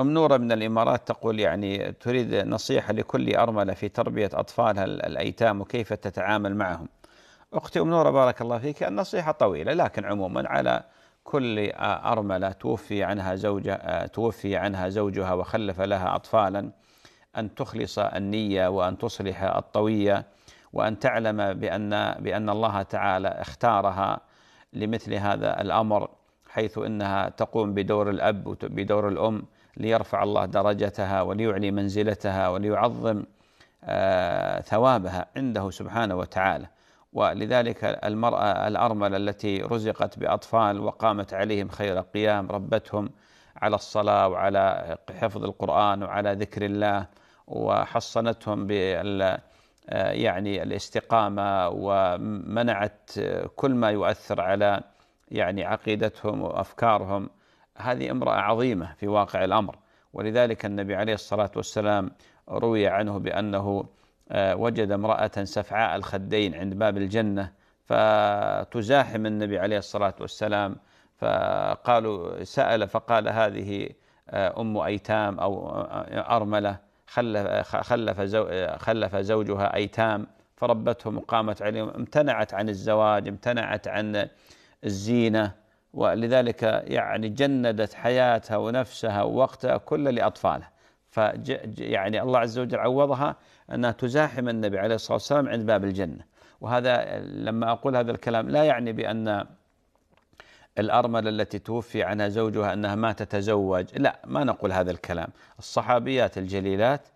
أم نورة من الإمارات تقول يعني تريد نصيحة لكل أرملة في تربية أطفالها الأيتام وكيف تتعامل معهم أختي أم نورة بارك الله فيك النصيحة طويلة لكن عموما على كل أرملة توفي عنها زوجها توفي عنها زوجها وخلف لها أطفالا أن تخلص النية وأن تصلح الطوية وأن تعلم بأن بأن الله تعالى اختارها لمثل هذا الأمر حيث أنها تقوم بدور الأب وبدور الأم ليرفع الله درجتها وليعلي منزلتها وليعظم آه، ثوابها عنده سبحانه وتعالى ولذلك المرأة الأرملة التي رزقت بأطفال وقامت عليهم خير قيام ربتهم على الصلاة وعلى حفظ القرآن وعلى ذكر الله وحصنتهم بال آه، يعني الاستقامة ومنعت كل ما يؤثر على يعني عقيدتهم وأفكارهم هذه امرأة عظيمة في واقع الأمر ولذلك النبي عليه الصلاة والسلام روي عنه بأنه آه، وجد امرأة سفعاء الخدين عند باب الجنة فتزاحم النبي عليه الصلاة والسلام فقالوا سأل فقال هذه آه، أم أيتام أو آه، أرملة خلف, خلف, خلف زوجها أيتام فربتهم وقامت عليهم امتنعت عن الزواج امتنعت عن الزينة ولذلك يعني جندت حياتها ونفسها ووقتها كله لأطفالها ف يعني الله عز وجل عوضها أنها تزاحم النبي عليه الصلاة والسلام عند باب الجنة وهذا لما أقول هذا الكلام لا يعني بأن الأرملة التي توفي عنها زوجها أنها ما تتزوج لا ما نقول هذا الكلام الصحابيات الجليلات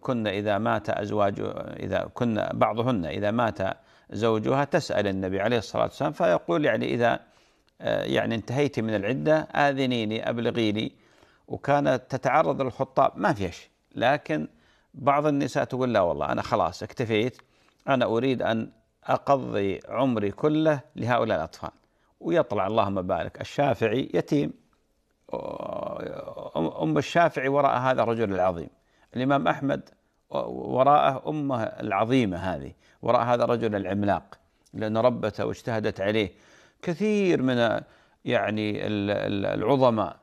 كن إذا مات أزواج إذا كن بعضهن إذا مات زوجها تسأل النبي عليه الصلاة والسلام فيقول يعني إذا آه، يعني انتهيت من العدة آذنيني أبلغيني وكانت تتعرض للخطاب ما فيها شيء لكن بعض النساء تقول لا والله أنا خلاص اكتفيت أنا أريد أن أقضي عمري كله لهؤلاء الأطفال ويطلع اللهم بارك الشافعي يتيم أم الشافعي وراء هذا الرجل العظيم الإمام أحمد وراءه أمه العظيمة هذه وراء هذا الرجل العملاق لأن ربته واجتهدت عليه كثير من يعني العظماء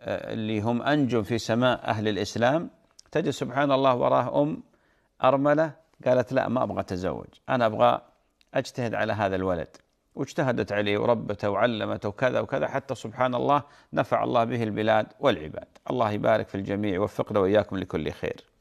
آه، اللي هم أنجم في سماء أهل الإسلام تجد سبحان الله وراه أم أرملة قالت لا ما أبغى أتزوج أنا أبغى أجتهد على هذا الولد واجتهدت عليه وربته وعلمته وكذا وكذا حتى سبحان الله نفع الله به البلاد والعباد الله يبارك في الجميع ووفقنا وإياكم لكل خير